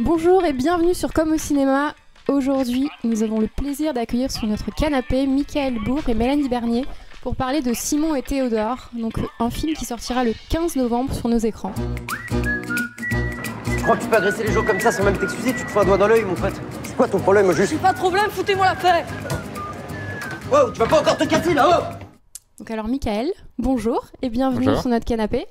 Bonjour et bienvenue sur Comme au cinéma. Aujourd'hui, nous avons le plaisir d'accueillir sur notre canapé Michael Bourg et Mélanie Bernier pour parler de Simon et Théodore, donc un film qui sortira le 15 novembre sur nos écrans. Je crois que tu peux agresser les gens comme ça sans même t'excuser, tu te fous un doigt dans l'œil, mon pote. C'est quoi ton problème, juste J'ai pas de problème, foutez-moi la paix Wow, tu vas pas encore te casser là-haut oh! Donc alors, Michael, bonjour et bienvenue sur notre canapé.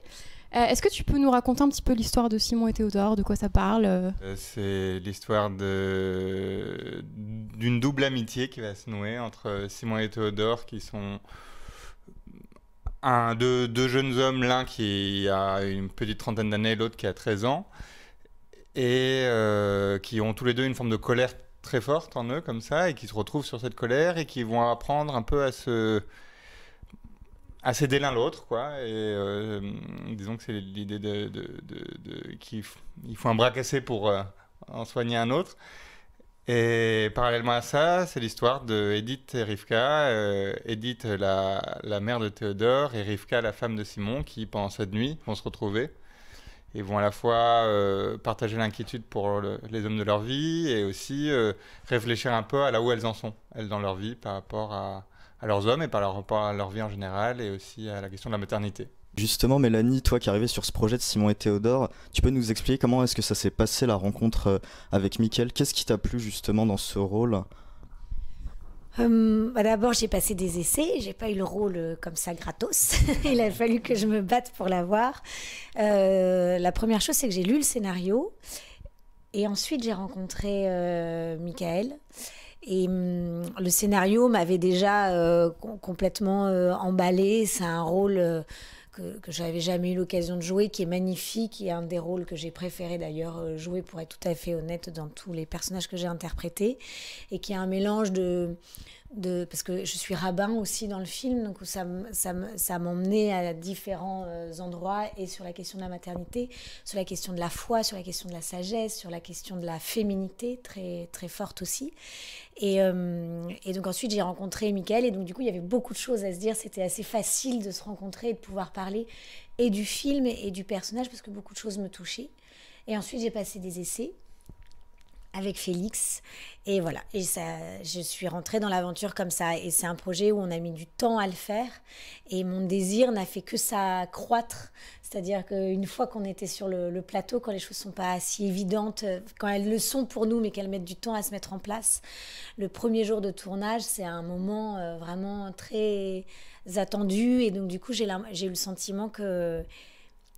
Euh, est-ce que tu peux nous raconter un petit peu l'histoire de Simon et Théodore, de quoi ça parle euh euh, C'est l'histoire d'une double amitié qui va se nouer entre Simon et Théodore, qui sont un, deux, jeunes hommes, l'un qui a une petite trentaine d'années, l'autre qui a 13 ans, et qui ont tous les deux une forme de colère très forte en eux, comme ça, et qui se retrouvent sur cette colère, et qui vont apprendre un peu à se assez dès l'un l'autre, quoi. Et euh, disons que c'est l'idée de, de, de, qu'il faut un bras cassé pour euh, en soigner un autre. Et parallèlement à ça, c'est l'histoire de Edith et Rivka. Euh, Edith, la, la, mère de Théodore, et Rivka, la femme de Simon, qui pendant cette nuit vont se retrouver et vont à la fois partager l'inquiétude pour les hommes de leur vie et aussi réfléchir un peu à là où elles en sont, elles dans leur vie, par rapport à, à leurs hommes et par leur leur vie en général et aussi à la question de la maternité. Justement, Mélanie, toi qui arrivais sur ce projet de Simon et Théodore, tu peux nous expliquer comment est-ce que ça s'est passé la rencontre euh, avec Mickaël Qu'est-ce qui t'a plu justement dans ce rôle hum, bah, D'abord, j'ai passé des essais. J'ai pas eu le rôle euh, comme ça gratos. Il a fallu que je me batte pour l'avoir. Euh, la première chose, c'est que j'ai lu le scénario. Et ensuite, j'ai rencontré euh, Michael. Et hum, le scénario m'avait déjà euh, complètement euh, emballé. C'est un rôle euh, que, que j'avais jamais eu l'occasion de jouer, qui est magnifique et un des rôles que j'ai préféré d'ailleurs jouer, pour être tout à fait honnête, dans tous les personnages que j'ai interprétés, et qui a un mélange de parce que je suis rabbin aussi dans le film, donc ça, ça, ça m'emmenait à différents euh, endroits et sur la question de la maternité, sur la question de la foi, sur la question de la sagesse, sur la question de la féminité très très forte aussi. Euh, et, donc ensuite j'ai rencontré Michael et donc du coup il y avait beaucoup de choses à se dire, c'était assez facile de se rencontrer et de pouvoir parler et du film et du personnage parce que beaucoup de choses me touchaient. Et ensuite j'ai passé des essais avec Félix. Et voilà, et ça, je suis rentrée dans l'aventure comme ça. Et c'est un projet où on a mis du temps à le faire. Et mon désir n'a fait que ça croître. C'est-à-dire qu'une fois qu'on était sur le, plateau, quand les choses sont pas si évidentes, quand elles le sont pour nous, mais qu'elles mettent du temps à se mettre en place, le premier jour de tournage, c'est un moment euh, vraiment très attendu. Et donc, du coup, j'ai eu le sentiment que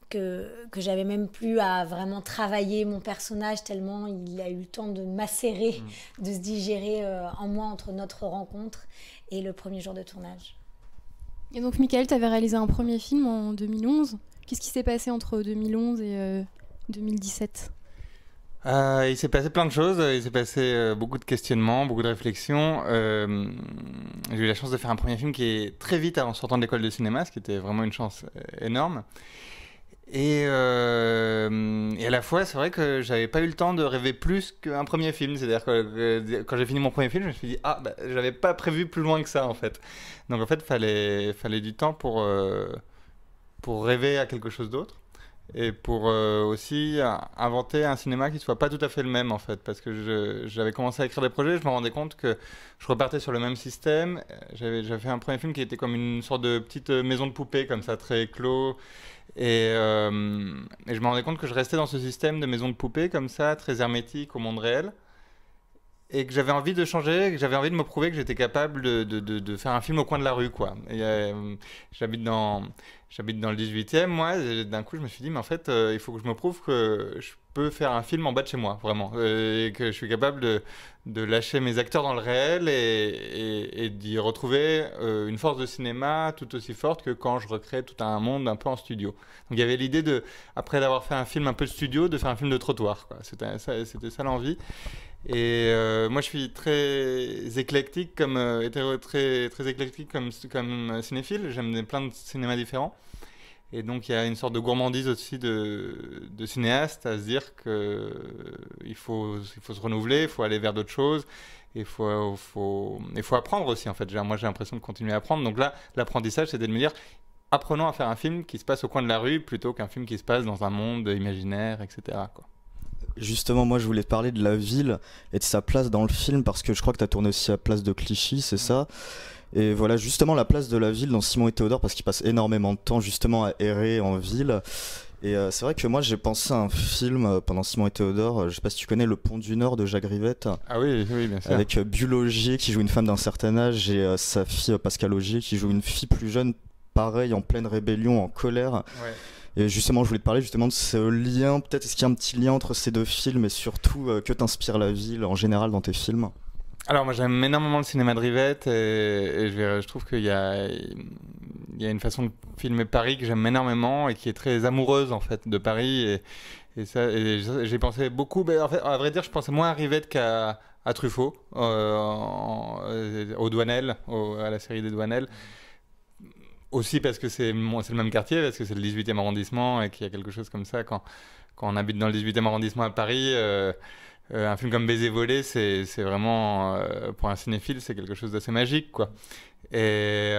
que, j'avais même plus à vraiment travailler mon personnage tellement il a eu le temps de macérer, mm. de se digérer euh, en moi entre notre rencontre et le premier jour de tournage. Et donc, Michael, tu avais réalisé un premier film en 2011. Qu'est-ce qui s'est passé entre 2011 et 2017 euh, euh, il s'est passé plein de choses, il s'est passé beaucoup de questionnements, beaucoup de réflexions. j'ai eu la chance de faire un premier film qui est très vite en sortant de l'école de cinéma, ce qui était vraiment une chance énorme. Euh, et, à la fois, c'est vrai que j'avais pas eu le temps de rêver plus qu'un premier film. C'est-à-dire que euh, quand j'ai fini mon premier film, je me suis dit ah, je bah, j'avais pas prévu plus loin que ça en fait. Donc en fait, fallait fallait du temps pour euh, pour rêver à quelque chose d'autre et pour aussi inventer un cinéma qui soit pas tout à fait le même en fait. Parce que j'avais commencé à écrire des projets, je me rendais compte que je repartais sur le même système. J'avais fait un premier film qui était comme une sorte de petite maison de poupée comme ça, très clos euh, et, je me rendais compte que je restais dans ce système de maison de poupée comme ça, très hermétique au monde réel et que j'avais envie de changer, que j'avais envie de me prouver que j'étais capable de, faire un film au coin de la rue, quoi. Euh, j'habite dans, dans le 18e, moi. D'un coup, je me suis dit, mais en fait, euh, il faut que je me prouve que je peux faire un film en bas de chez moi, vraiment, euh, et que je suis capable de, lâcher mes acteurs dans le réel et, d'y retrouver une force de cinéma tout aussi forte que quand je recrée tout un monde un peu en studio. Donc, il y avait l'idée de, après d'avoir fait un film un peu de studio, de faire un film de trottoir. C'était ça, ça l'envie. Et euh, moi, je suis très éclectique, comme euh, très, très éclectique comme, comme euh, cinéphile. J'aime plein de cinémas différents. Et donc, il y a une sorte de gourmandise aussi de, cinéaste à se dire qu'il faut, il faut se renouveler, il faut aller vers d'autres choses. Et il faut, faut, faut apprendre aussi, en fait. Moi, j'ai l'impression de continuer à apprendre. Donc là, l'apprentissage, c'était de me dire apprenons à faire un film qui se passe au coin de la rue plutôt qu'un film qui se passe dans un monde imaginaire, etc. Quoi. Justement, moi je voulais parler de la ville et de sa place dans le film parce que je crois que tu as tourné aussi à Place de Clichy, c'est ça et voilà justement la place de la ville dans Simon et Théodore parce qu'il passe énormément de temps justement à errer en ville. Et euh, c'est vrai que moi j'ai pensé à un film euh, pendant Simon et Théodore, euh, je sais pas si tu connais Le Pont du Nord de Jacques Rivette. Ah oui, oui, bien sûr. Avec biologie qui joue une femme d'un certain âge et sa fille Pascal qui joue une fille plus jeune, pareil, en pleine rébellion, en colère. Ouais. Et justement, je voulais te parler justement de ce lien, peut-être est-ce qu'il y a un petit lien entre ces deux films et surtout euh, que t'inspire la ville en général dans tes films alors moi j'aime énormément le cinéma de Rivette et, je, trouve qu'il y a, il une façon de filmer Paris que j'aime énormément et qui est très amoureuse en fait de Paris et, ça j'ai pensé beaucoup, mais ben, en fait, à vrai dire je pensais moins à Rivette qu'à à Truffaut, euh, aux douanelles, au à la série des douanelles aussi parce que c'est le même quartier, parce que c'est le 18e arrondissement et qu'il y a quelque chose comme ça. Quand, quand on habite dans le 18e arrondissement à Paris, euh, euh, un film comme Baiser volé, c'est vraiment, euh, pour un cinéphile, c'est quelque chose d'assez magique. quoi. Et,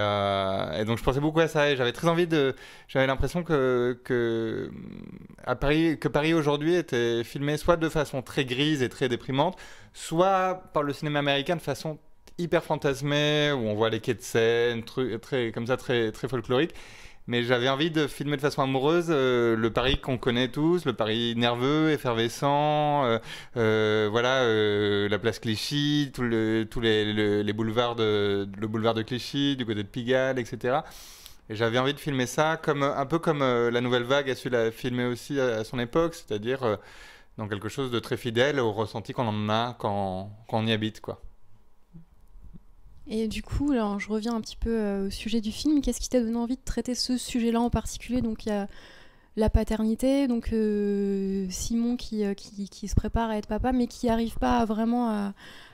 donc je pensais beaucoup à ça et j'avais très envie de. J'avais l'impression que, que, Paris, que Paris aujourd'hui était filmé soit de façon très grise et très déprimante, soit par le cinéma américain de façon hyper fantasmé, où on voit les quais de Seine, très, comme ça, très, très folklorique. Mais j'avais envie de filmer de façon amoureuse euh, le Paris qu'on connaît tous, le Paris nerveux, effervescent, euh, euh, voilà, la place Clichy, tous le, les, boulevards de, le boulevard de Clichy, du côté de Pigalle, etc. Et j'avais envie de filmer ça comme, un peu comme la nouvelle vague a su la filmer aussi à, son époque, c'est-à-dire dans quelque chose de très fidèle au ressenti qu'on en a quand, quand on y habite, quoi. Et du coup, là, je reviens un petit peu euh, au sujet du film. Qu'est-ce qui t'a donné envie de traiter ce sujet-là en particulier Donc, il y a la paternité, donc euh, Simon euh, qui, qui, se prépare à être papa, mais qui n'arrive pas à vraiment à,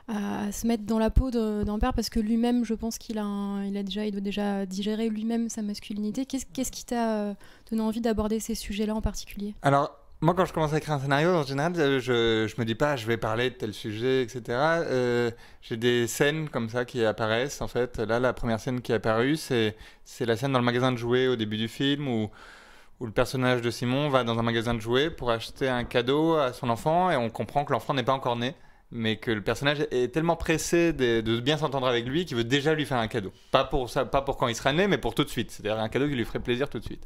à, se mettre dans la peau d'un père parce que lui-même, je pense qu'il a, il a déjà, il doit déjà digérer lui-même sa masculinité. Qu'est-ce, qu'est-ce qui t'a donné envie d'aborder ces sujets-là en particulier Alors, moi, quand je commence à écrire un scénario, en général, euh, je, ne me dis pas, je vais parler de tel sujet, etc. Euh, j'ai des scènes comme ça qui apparaissent. En fait, là, la première scène qui est apparue, c'est, c'est la scène dans le magasin de jouets au début du film où, où le personnage de Simon va dans un magasin de jouets pour acheter un cadeau à son enfant et on comprend que l'enfant n'est pas encore né, mais que le personnage est tellement pressé de, bien s'entendre avec lui qu'il veut déjà lui faire un cadeau. Pas pour, ça, pas pour quand il sera né, mais pour tout de suite. C'est-à-dire un cadeau qui lui ferait plaisir tout de suite.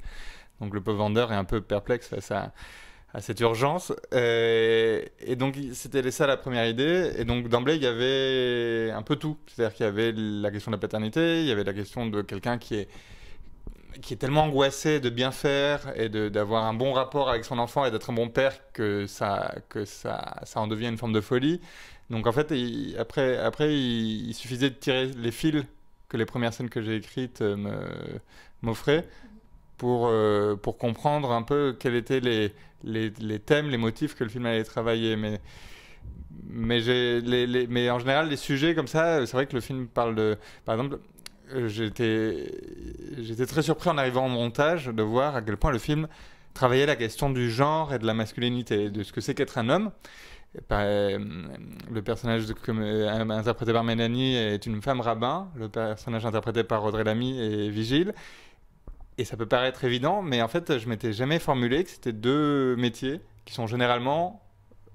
Donc le pauvre vendeur est un peu perplexe face à à cette urgence. Et, donc, c'était ça la première idée. Et donc, d'emblée, il y avait un peu tout. C'est-à-dire qu'il y avait la question de la paternité, il y avait la question de quelqu'un qui est qui est tellement angoissé de bien faire et d'avoir un bon rapport avec son enfant et d'être un bon père que ça que ça, ça en devient une forme de folie. Donc en fait, après après il, il suffisait de tirer les fils que les premières scènes que j'ai écrites euh, m'offraient pour, euh, pour comprendre un peu quels étaient les, les, thèmes, les motifs que le film allait travailler. Mais, mais, mais en général, les sujets comme ça, euh, c'est vrai que le film parle de. Par exemple, euh, j'étais, très surpris en arrivant au montage de voir à quel point le film travaillait la question du genre et de la masculinité, de ce que c'est qu'être un homme. le personnage interprété par Mélanie est une femme rabbin, le personnage interprété par Audrey Lamy est vigile, et ça peut paraître évident, mais en fait, je m'étais jamais formulé que c'était deux métiers qui sont généralement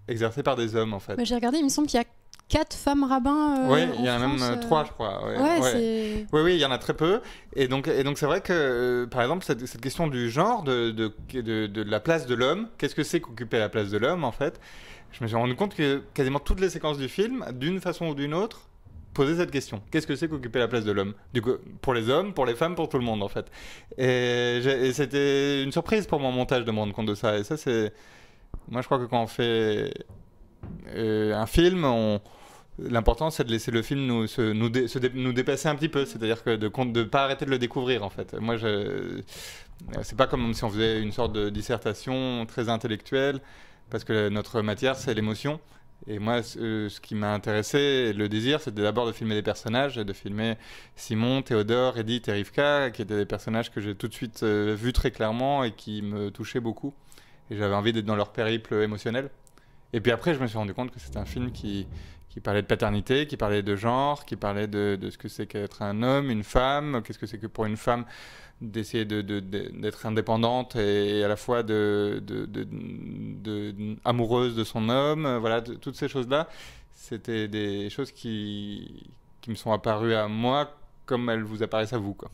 exercés par des hommes, en fait. Bah, j'ai regardé, il me semble qu'il y a quatre femmes rabbins. Euh, oui, il y en a même euh, euh, trois, je crois. Ouais, Oui, oui, il y en a très peu. Et donc, et donc c'est vrai que, par exemple, cette, question du genre, de, de, de la place de l'homme, qu'est-ce que c'est qu'occuper la place de l'homme, en fait Je me suis rendu compte que quasiment toutes les séquences du film, d'une façon ou d'une autre, poser cette question. Qu'est-ce que c'est qu'occuper la place de l'homme Du coup, pour les hommes, pour les femmes, pour tout le monde en fait. Et, c'était une surprise pour mon montage de me rendre compte de ça. Et ça, c'est. Moi, je crois que quand on fait euh, un film, l'important c'est de laisser le film nous, nous, dépasser un petit peu, c'est-à-dire que de ne pas arrêter de le découvrir en fait. Moi, je... c'est pas comme si on faisait une sorte de dissertation très intellectuelle, parce que notre matière c'est l'émotion. Et moi, euh, ce, qui m'a intéressé, le désir, c'était d'abord de filmer des personnages, de filmer Simon, Théodore, Edith et Rivka, qui étaient des personnages que j'ai tout de suite euh, vus très clairement et qui me touchaient beaucoup. Et j'avais envie d'être dans leur périple émotionnel. Et puis après, je me suis rendu compte que c'était un film qui, parlait de paternité, qui parlait de genre, qui parlait de ce que c'est qu'être un homme, une femme, qu'est-ce que c'est que pour une femme d'essayer d'être indépendante et à la fois de, de, amoureuse de son homme, euh, voilà, toutes ces choses-là, c'était des choses qui, me sont apparues à moi comme elles vous apparaissent à vous. Quoi.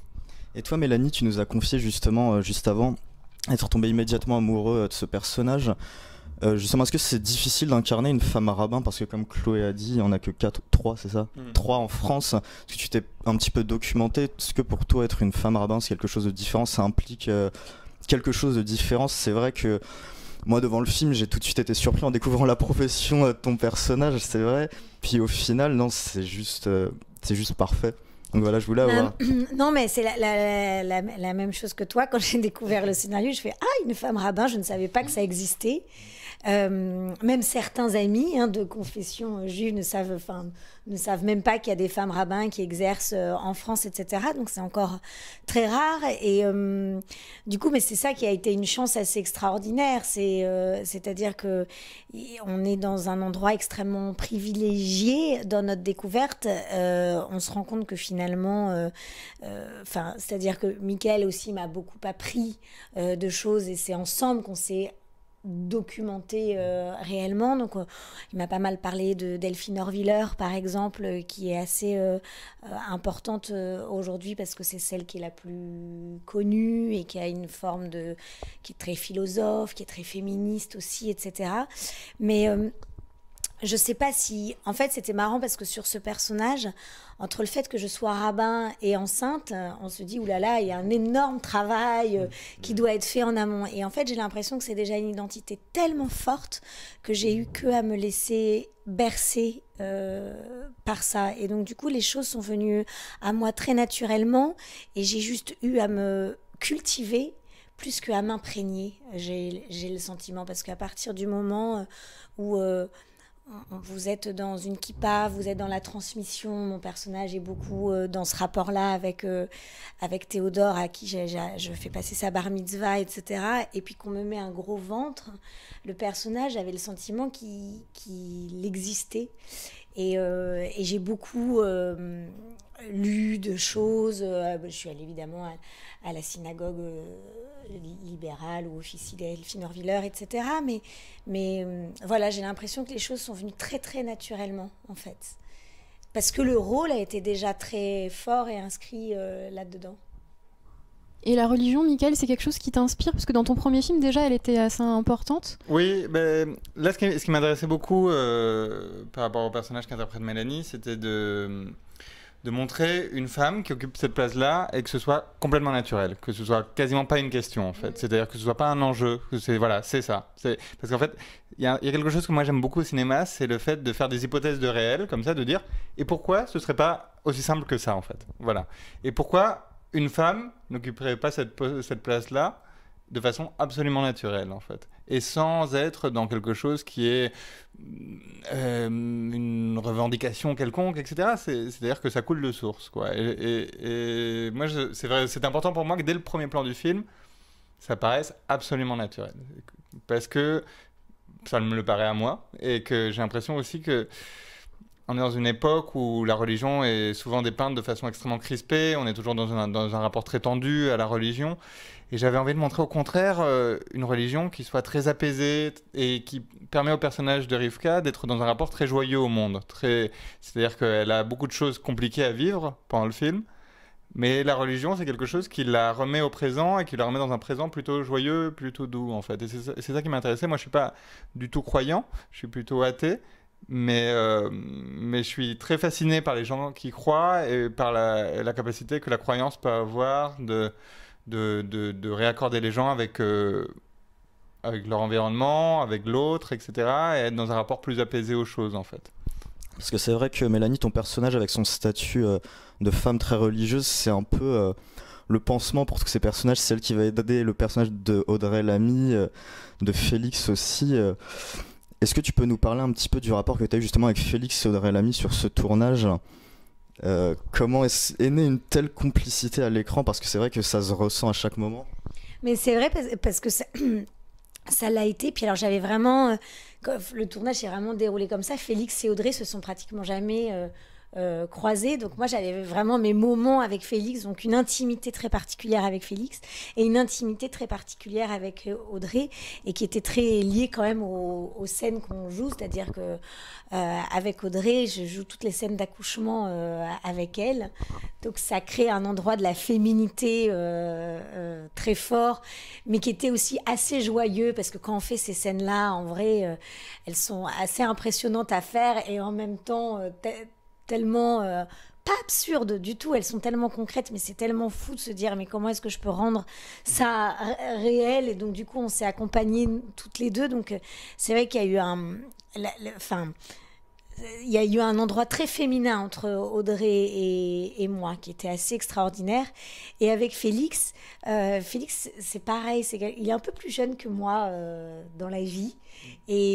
Et toi, Mélanie, tu nous as confié justement, euh, juste avant, être tombée immédiatement amoureux euh, de ce personnage. Euh, justement, est-ce que c'est difficile d'incarner une femme rabbin Parce que, comme Chloé a dit, il n'y en a que 4, 3, c'est ça hmm. trois 3 en France. Est-ce que tu t'es un petit peu documenté Est-ce que pour toi, être une femme rabbin, c'est quelque chose de différent Ça implique euh, quelque chose de différent C'est vrai que moi, devant le film, j'ai tout de suite été surpris en découvrant la profession euh, de ton personnage, c'est vrai. Puis au final, non, c'est juste, c'est juste parfait. Donc voilà, je voulais avoir. Non, mais c'est la, la, la, même chose que toi. Quand j'ai découvert le scénario, je fais Ah, une femme rabbin, je ne savais pas que ça existait. Euh, même certains amis hein, de confession euh, juive ne savent, enfin, ne savent même pas qu'il y a des femmes rabbins qui exercent euh, en France, etc. Donc c'est encore très rare. Et du coup, mais c'est ça qui a été une chance assez extraordinaire. C'est, c'est-à-dire que on est dans un endroit extrêmement privilégié dans notre découverte. on se rend compte que finalement, enfin, c'est-à-dire que Michael aussi m'a beaucoup appris de choses et c'est ensemble qu'on s'est documenté euh, réellement. Donc, euh, il m'a pas mal parlé de Delphine Orviller, par exemple, euh, qui est assez importante aujourd'hui parce que c'est celle qui est la plus connue et qui a une forme de. qui est très philosophe, qui est très féministe aussi, etc. Mais je sais pas si. En fait, c'était marrant parce que sur ce personnage, entre le fait que je sois rabbin et enceinte, euh, on se dit, oulala, il y a un énorme travail euh, mm. qui doit être fait en amont. Et en fait, j'ai l'impression que c'est déjà une identité tellement forte que j'ai eu que à me laisser bercer euh, par ça. Et donc, du coup, les choses sont venues à moi très naturellement et j'ai juste eu à me cultiver plus qu'à m'imprégner, j'ai le sentiment, parce qu'à partir du moment où vous êtes dans une kippa, vous êtes dans la transmission. Mon personnage est beaucoup euh, dans ce rapport-là avec, euh, avec Théodore, à qui je fais passer sa bar mitzvah, etc. Et puis qu'on me met un gros ventre, le personnage avait le sentiment qu'il existait. Euh, et, j'ai beaucoup euh, lu de choses. Euh, je suis allée évidemment à, la synagogue libérale ou officielle Delphine etc. Mais, mais voilà, j'ai l'impression que les choses sont venues très très naturellement en fait. Parce que le rôle a été déjà très fort et inscrit là-dedans. Et la religion, Michael, c'est quelque chose qui t'inspire Parce que dans ton premier film, déjà, elle était assez importante. Oui, là, ce qui, m'adressait m'intéressait beaucoup euh, par rapport au personnage qu'interprète Mélanie, c'était de, de montrer une femme qui occupe cette place-là et que ce soit complètement naturel, que ce soit quasiment pas une question, en fait. C'est-à-dire que ce soit pas un enjeu. C'est, voilà, c'est ça. Parce qu'en fait, il y, y, a quelque chose que moi j'aime beaucoup au cinéma, c'est le fait de faire des hypothèses de réel, comme ça, de dire, et pourquoi ce serait pas aussi simple que ça, en fait Voilà. Et pourquoi une femme n'occuperait pas cette, place-là de façon absolument naturelle, en fait. Et sans être dans quelque chose qui est mm, euh, une revendication quelconque, etc. C'est-à-dire que ça coule de source, quoi. Et, et moi, c'est important pour moi que dès le premier plan du film, ça paraisse absolument naturel. Parce que ça me le paraît à moi, et que j'ai l'impression aussi que on est dans une époque où la religion est souvent dépeinte de façon extrêmement crispée, on est toujours dans un, dans un rapport très tendu à la religion. Et j'avais envie de montrer au contraire euh, une religion qui soit très apaisée et qui permet au personnage de Rivka d'être dans un rapport très joyeux au monde. Très... C'est-à-dire qu'elle a beaucoup de choses compliquées à vivre pendant le film, mais la religion, c'est quelque chose qui la remet au présent et qui la remet dans un présent plutôt joyeux, plutôt doux, en fait. Et c'est ça, ça qui m'intéressait. Moi, je ne suis pas du tout croyant, je suis plutôt athée. Mais, euh, mais je suis très fasciné par les gens qui croient et par la, capacité que la croyance peut avoir de, de, de, réaccorder les gens avec, euh, avec leur environnement, avec l'autre, etc. Et être dans un rapport plus apaisé aux choses, en fait. Parce que c'est vrai que Mélanie, ton personnage, avec son statut euh, de femme très religieuse, c'est un peu le pansement pour tous ces personnages, celle qui va aider le personnage de Audrey Lamy, de Félix aussi. Est-ce que tu peux nous parler un petit peu du rapport que tu as eu justement avec Félix et Audrey Lamy sur ce tournage euh, Comment est, est, née une telle complicité à l'écran Parce que c'est vrai que ça se ressent à chaque moment. Mais c'est vrai parce que ça l'a été. Puis alors j'avais vraiment, euh, le tournage s'est vraiment déroulé comme ça. Félix et Audrey se sont pratiquement jamais euh, euh, Donc moi, j'avais vraiment mes moments avec Félix, donc une intimité très particulière avec Félix et une intimité très particulière avec euh, Audrey et qui était très liée quand même aux, scènes qu'on joue, c'est-à-dire que euh, avec Audrey, je joue toutes les scènes d'accouchement euh, avec elle. Donc ça crée un endroit de la féminité très fort, mais qui était aussi assez joyeux parce que quand on fait ces scènes-là, en vrai, elles sont assez impressionnantes à faire et en même temps tellement euh, pas absurdes du tout, elles sont tellement concrètes, mais c'est tellement fou de se dire mais comment est-ce que je peux rendre ça réel Et donc du coup, on s'est accompagnées toutes les deux. Donc euh, c'est vrai qu'il y a eu un, enfin il y a eu un endroit très féminin entre Audrey et, et moi qui était assez extraordinaire. Et avec Félix, euh, Félix, c'est pareil, c'est il est un peu plus jeune que moi dans la vie. Et,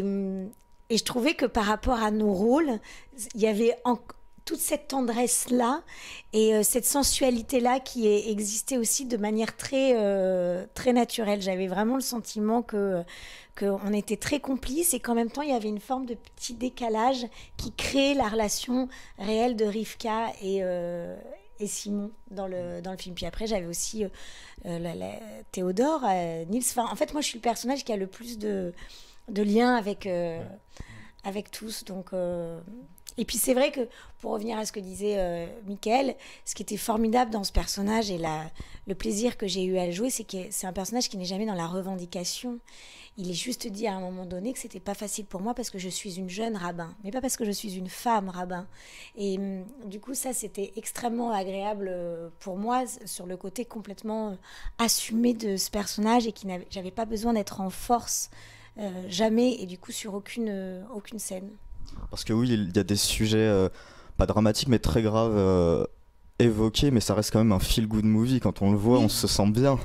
et, je trouvais que par rapport à nos rôles, il y avait encore toute cette tendresse-là et euh, cette sensualité-là qui existait aussi de manière très, euh, très naturelle. J'avais vraiment le sentiment que qu'on était très complices et qu'en même temps, il y avait une forme de petit décalage qui créait la relation réelle de Rivka et, euh, et Simon dans le, dans le film. Puis après, j'avais aussi Théodore, Nils. en fait, moi, je suis le personnage qui a le plus de, de liens avec avec tous. Donc, euh, Et puis c'est vrai que, pour revenir à ce que disait euh, ce qui était formidable dans ce personnage et la, le plaisir que j'ai eu à le jouer, c'est que c'est un personnage qui n'est jamais dans la revendication. Il est juste dit à un moment donné que c'était pas facile pour moi parce que je suis une jeune rabbin, mais pas parce que je suis une femme rabbin. Et hum, du coup, ça, c'était extrêmement agréable euh, pour moi sur le côté complètement euh, assumé de ce personnage et qui j'avais pas besoin d'être en force euh, jamais et du coup sur aucune, euh, aucune scène. Parce que oui, il y a des sujets euh, pas dramatiques mais très graves évoqués, mais ça reste quand même un feel good movie. Quand on le voit, on se sent bien.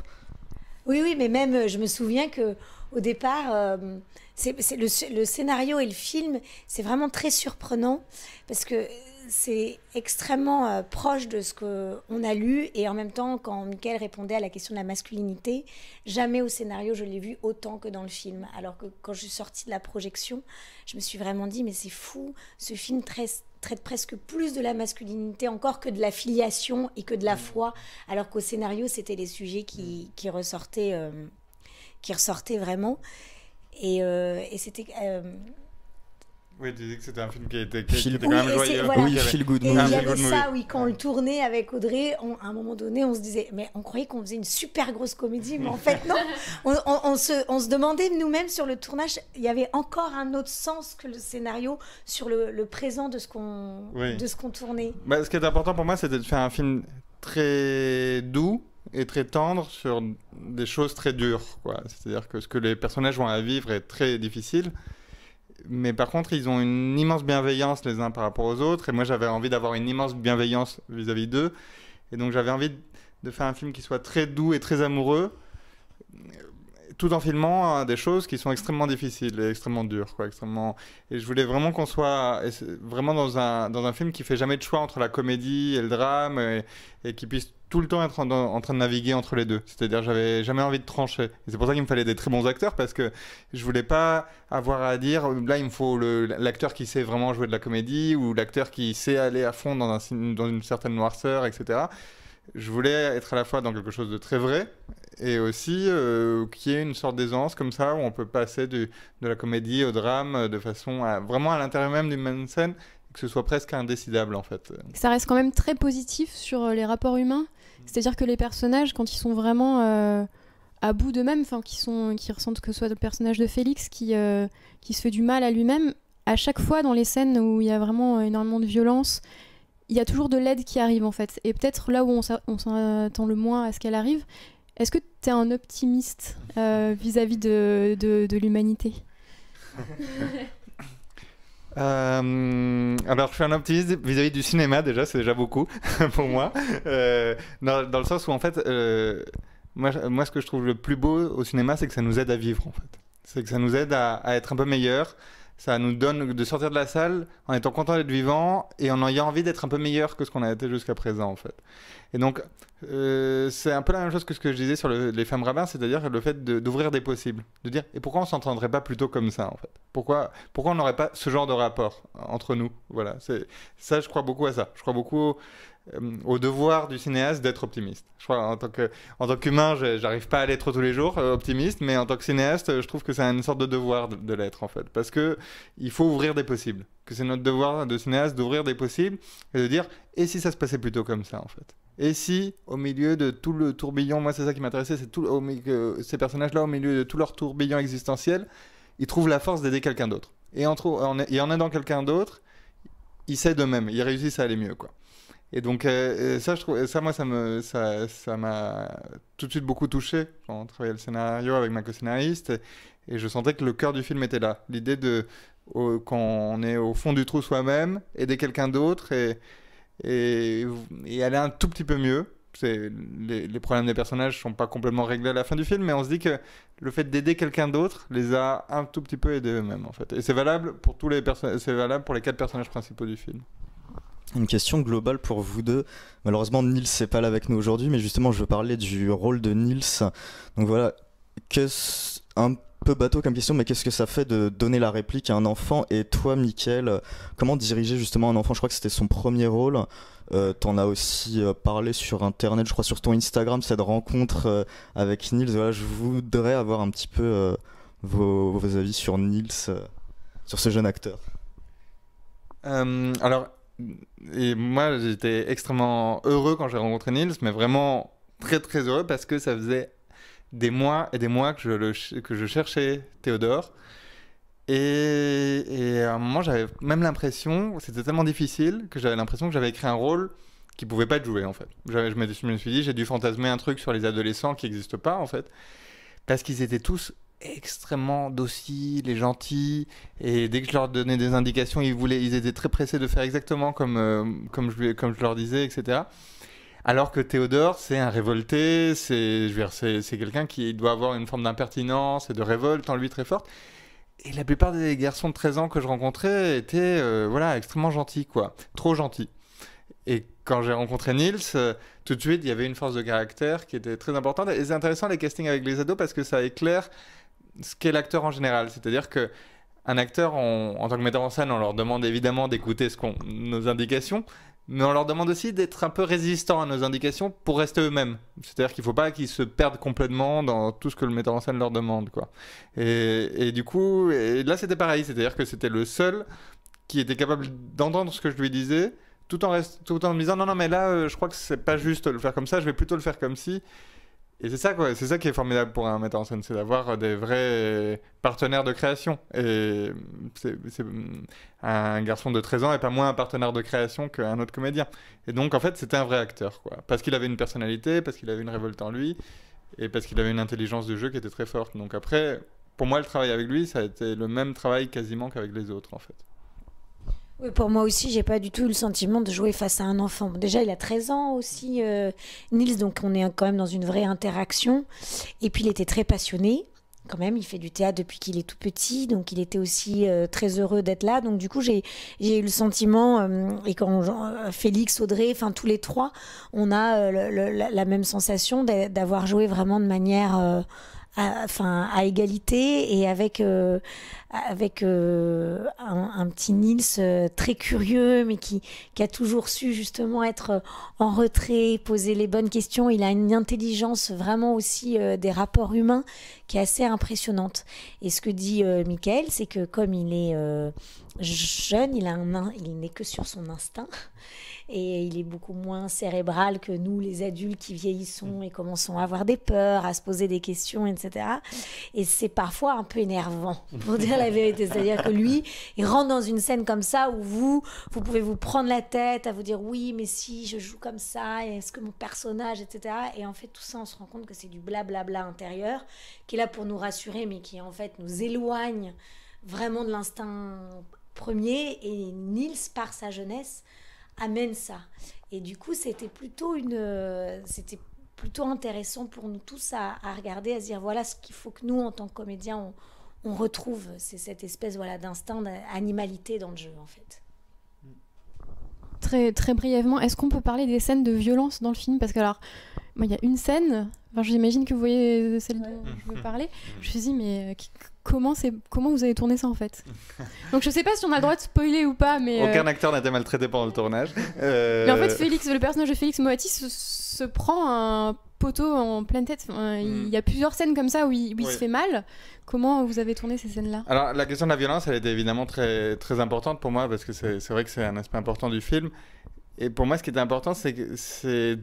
Oui, oui, mais même, je me souviens que au départ, euh, c'est le, scénario et le film, c'est vraiment très surprenant parce que c'est extrêmement euh, proche de ce qu'on a lu et en même temps, quand Michael répondait à la question de la masculinité, jamais au scénario je l'ai vu autant que dans le film. Alors que quand je suis sortie de la projection, je me suis vraiment dit mais c'est fou, ce film traite presque plus de la masculinité encore que de la filiation et que de la mmh. foi, alors qu'au scénario, c'était les sujets qui, ressortaient euh, qui ressortait vraiment. Et, euh, c'était. Euh, oui, tu disais que c'était un film qui était, qui, était quand même joyeux. Oui, Phil Goodman Et il y avait ça, oui, quand on le tournait avec Audrey, à un moment donné, on se disait, mais on croyait qu'on faisait une super grosse comédie, mais en fait, non. On, se, on se demandait nous-mêmes sur le tournage, il y avait encore un autre sens que le scénario sur le, présent de ce qu'on de ce qu'on tournait. Bah, ce qui est important pour moi, c'était de faire un film très doux, et très tendre sur des choses très dures. C'est-à-dire que ce que les personnages ont à vivre est très difficile. Mais par contre, ils ont une immense bienveillance les uns par rapport aux autres. Et moi, j'avais envie d'avoir une immense bienveillance vis-à-vis d'eux. Et donc, j'avais envie de faire un film qui soit très doux et très amoureux, tout en filmant hein, des choses qui sont extrêmement difficiles et extrêmement dures. Quoi, extrêmement... Et je voulais vraiment qu'on soit vraiment dans un, dans un film qui fait jamais de choix entre la comédie et le drame et qui puisse tout le temps être en, train de naviguer entre les deux. C'est-à-dire, j'avais jamais envie de trancher. Et c'est pour ça qu'il me fallait des très bons acteurs parce que je voulais pas avoir à dire là, il me faut l'acteur qui sait vraiment jouer de la comédie ou l'acteur qui sait aller à fond dans, un, dans une certaine noirceur, etc. Je voulais être à la fois dans quelque chose de très vrai et aussi qui euh, qu'il y ait une sorte d'aisance comme ça où on peut passer de la comédie au drame euh, de façon vraiment à l'intérieur même d'une même scène que ce soit presque indécidable en fait. Ça reste quand même très positif sur euh, les rapports humains. C'est-à-dire que les personnages, quand ils sont vraiment euh, à bout d'eux-mêmes, enfin, qui, sont, qui ressentent que ce soit le personnage de Félix qui, euh, qui se fait du mal à lui-même, à chaque fois dans les scènes où il y a vraiment euh, énormément de violence, il y a toujours de l'aide qui arrive en fait. Et peut-être là où on s'attend le moins à ce qu'elle arrive, est-ce que tu es un optimiste vis-à-vis de, de, de l'humanité Euh, alors, je suis un optimiste vis-à-vis du cinéma, déjà, c'est déjà beaucoup pour moi. Euh, dans, le sens où, en fait, euh, moi, moi, ce que je trouve le plus beau au cinéma, c'est que ça nous aide à vivre, en fait. C'est que ça nous aide à, à être un peu meilleur, ça nous donne de sortir de la salle en étant content d'être vivant et en ayant envie d'être un peu meilleur que ce qu'on a été jusqu'à présent en fait. Et donc euh, c'est un peu la même chose que ce que je disais sur les femmes rabbins, c'est-à-dire le fait d'ouvrir des possibles, de dire et pourquoi on s'entendrait pas plutôt comme ça en fait Pourquoi pourquoi on n'aurait pas ce genre de rapport entre nous Voilà, c'est ça je crois beaucoup à ça. Je crois beaucoup euh, au devoir du cinéaste d'être optimiste. Je crois en tant que tant qu'humain, j'arrive pas à l'être tous les jours euh, optimiste, mais en tant que cinéaste, je trouve que c'est une sorte de devoir de, l'être en fait, parce que il faut ouvrir des possibles. Que c'est notre devoir de cinéaste d'ouvrir des possibles et de dire et si ça se passait plutôt comme ça en fait. Et si au milieu de tout le tourbillon, moi c'est ça qui m'intéressait, c'est tout ces personnages-là au milieu de tout leur tourbillon existentiel, ils trouvent la force d'aider quelqu'un d'autre. Et en, en, et en aidant quelqu'un d'autre, ils s'aident eux-mêmes, ils réussissent à aller mieux quoi. Et donc, euh, euh, ça, je trouve, ça, moi, ça m'a ça, ça tout de suite beaucoup touché quand on travaillait le scénario avec ma co-scénariste. Et, je sentais que le cœur du film était là. L'idée de, quand on est au fond du trou soi-même, aider quelqu'un d'autre et, et, aller un tout petit peu mieux. Les, les problèmes des personnages ne sont pas complètement réglés à la fin du film, mais on se dit que le fait d'aider quelqu'un d'autre les a un tout petit peu aidés eux-mêmes, en fait. Et c'est valable pour tous les c'est valable pour les quatre personnages principaux du film. Une question globale pour vous deux. Malheureusement, Nils n'est pas là avec nous aujourd'hui, mais justement, je veux parler du rôle de Nils. Donc voilà, quest un peu bateau comme question, mais qu'est-ce que ça fait de donner la réplique à un enfant Et toi, Mickaël, comment diriger justement un enfant Je crois que c'était son premier rôle. Euh, T'en as aussi euh, parlé sur Internet, je crois sur ton Instagram, cette rencontre euh, avec Nils. Voilà, je voudrais avoir un petit peu euh, vos, vos, avis sur Nils, sur ce jeune acteur. alors, et moi, j'étais extrêmement heureux quand j'ai rencontré Nils, mais vraiment très très heureux parce que ça faisait des mois et des mois que je, que je cherchais Théodore. Et, à un moment, j'avais même l'impression, c'était tellement difficile que j'avais l'impression que j'avais écrit un rôle qui pouvait pas être joué en fait. Je me suis dit, j'ai dû fantasmer un truc sur les adolescents qui n'existent pas en fait, parce qu'ils étaient tous extrêmement dociles et gentils. Et dès que je leur donnais des indications, ils, voulaient, ils étaient très pressés de faire exactement comme, euh, comme, je, comme je leur disais, etc. Alors que Théodore, c'est un révolté, c'est, je c'est, quelqu'un qui doit avoir une forme d'impertinence et de révolte en lui très forte. Et la plupart des garçons de 13 ans que je rencontrais étaient euh, voilà, extrêmement gentils, quoi. Trop gentils. Et quand j'ai rencontré Niels, euh, tout de suite, il y avait une force de caractère qui était très importante. Et c'est intéressant les castings avec les ados parce que ça éclaire ce qu'est l'acteur en général. C'est-à-dire que un acteur, en tant que metteur en scène, on leur demande évidemment d'écouter nos indications, mais on leur demande aussi d'être un peu résistant à nos indications pour rester eux-mêmes. C'est-à-dire qu'il ne faut pas qu'ils se perdent complètement dans tout ce que le metteur en scène leur demande. Quoi. Et, du coup, et là c'était pareil, c'est-à-dire que c'était le seul qui était capable d'entendre ce que je lui disais, tout en, tout en me disant non, non, mais là, euh, je crois que c'est pas juste de le faire comme ça, je vais plutôt le faire comme si. Et c'est ça, quoi. C'est ça qui est formidable pour un metteur en scène, c'est d'avoir euh, des vrais partenaires de création. Et mm, c'est, mm, un garçon de 13 ans n'est pas moins un partenaire de création qu'un autre comédien. Et donc, en fait, c'était un vrai acteur, quoi. Parce qu'il avait une personnalité, parce qu'il avait une révolte en lui, et parce qu'il avait une intelligence de jeu qui était très forte. Donc après, pour moi, le travail avec lui, ça a été le même travail quasiment qu'avec les autres, en fait pour moi aussi, j'ai pas du tout eu le sentiment de jouer face à un enfant. Déjà, il a 13 ans aussi, euh, Nils, donc on est quand même dans une vraie interaction. Et puis, il était très passionné quand même, il fait du théâtre depuis qu'il est tout petit, donc il était aussi euh, très heureux d'être là. Donc du coup, j'ai eu le sentiment, euh, et quand Félix, Audrey, enfin tous les trois, on a la, même sensation d'avoir joué vraiment de manière enfin, à égalité et avec, euh, avec euh, un, petit Nils euh, très curieux, mais qui, qui, a toujours su justement être en retrait, poser les bonnes questions. Il a une intelligence vraiment aussi des rapports humains qui est assez impressionnante. Et ce que dit Michael, c'est que comme il est jeune, il, a un, il n'est que sur son instinct et il est beaucoup moins cérébral que nous, les adultes qui vieillissons mm. et commençons à avoir des peurs, à se poser des questions, etc. Et c'est parfois un peu énervant, mm. pour dire la vérité. C'est-à-dire que lui, il rentre dans une scène comme ça où vous, vous pouvez vous prendre la tête à vous dire oui, mais si je joue comme ça, est-ce que mon personnage, etc. Et en fait, tout ça, on se rend compte que c'est du blablabla intérieur qui est là pour nous rassurer, mais qui en fait nous éloigne vraiment de l'instinct premier. Et Nils, par sa jeunesse, amène ça. Et du coup, c'était plutôt une, euh, c'était plutôt intéressant pour nous tous à, à regarder, à se dire voilà ce qu'il faut que nous, en tant que comédiens, on, on retrouve. C'est cette espèce voilà d'instinct d'animalité dans le jeu, en fait. Très, très brièvement, est-ce qu'on peut parler des scènes de violence dans le film Parce que alors, il y a une scène j'imagine que vous voyez celle dont je veux mm-hmm. parler. Mm-hmm. Je me suis dit, mais euh, comment, comment vous avez tourné ça en fait Donc je sais pas si on a le droit de spoiler ou pas, mais. Aucun euh, acteur n'a été maltraité pendant le tournage. Euh, mais en fait, Félix, le personnage de Félix Moati se, prend un poteau en pleine tête. Il mm. y a plusieurs scènes comme ça où il, se fait mal. Comment vous avez tourné ces scènes-là Alors la question de la violence, elle était évidemment très, très importante pour moi parce que c'est vrai que c'est un aspect important du film. Et pour moi, ce qui est important, c'est que, c'est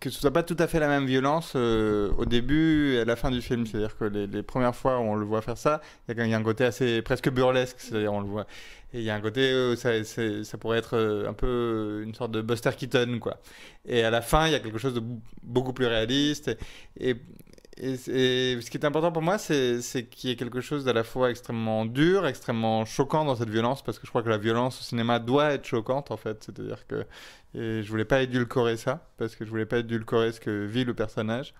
que ce soit pas tout à fait la même violence euh, au début et à la fin du film. C'est-à-dire que les, premières fois où on le voit faire ça, il y, a un côté assez presque burlesque. C'est-à-dire on le voit. Et il y a un côté où ça, pourrait être euh, un peu une sorte de Buster Keaton, quoi. Et à la fin, il y a quelque chose de beaucoup plus réaliste. et, et, ce qui est important pour moi, c'est qu'il y ait quelque chose d'à la fois extrêmement dur, extrêmement choquant dans cette violence, parce que je crois que la violence au cinéma doit être choquante, en fait. C'est-à-dire que et je voulais pas édulcorer ça, parce que je voulais pas édulcorer ce que vit le personnage.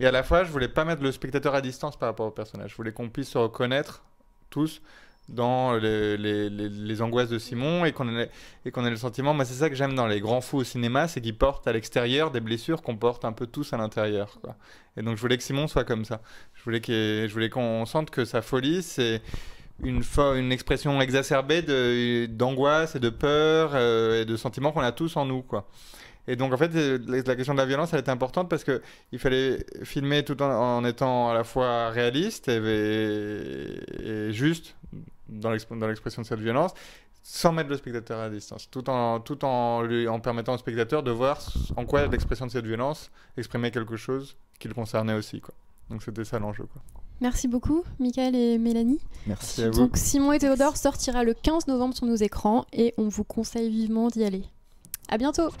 Et à la fois, je voulais pas mettre le spectateur à distance par rapport au personnage. Je voulais qu'on puisse se reconnaître tous dans les, les, les, angoisses de Simon et qu'on ait, qu'on ait, le sentiment, moi c'est ça que j'aime dans les grands fous au cinéma, c'est qu'ils portent à l'extérieur des blessures qu'on porte un peu tous à l'intérieur. Et donc je voulais que Simon soit comme ça. Je voulais qu'on sente que sa folie, c'est une, une expression exacerbée d'angoisse et de peur euh, et de sentiments qu'on a tous en nous. quoi. Et donc, en fait, euh, la question de la violence, elle était importante parce que il fallait filmer tout en, étant à la fois réaliste et, juste dans l'expression de cette violence, sans mettre le spectateur à distance, tout en, tout en, lui, en permettant au spectateur de voir en quoi l'expression de cette violence exprimait quelque chose qui le concernait aussi. Quoi. Donc c'était ça l'enjeu. Merci beaucoup, Michael et Mélanie. Merci à vous. Donc Simon et Théodore sortira le 15 novembre sur nos écrans et on vous conseille vivement d'y aller. À bientôt.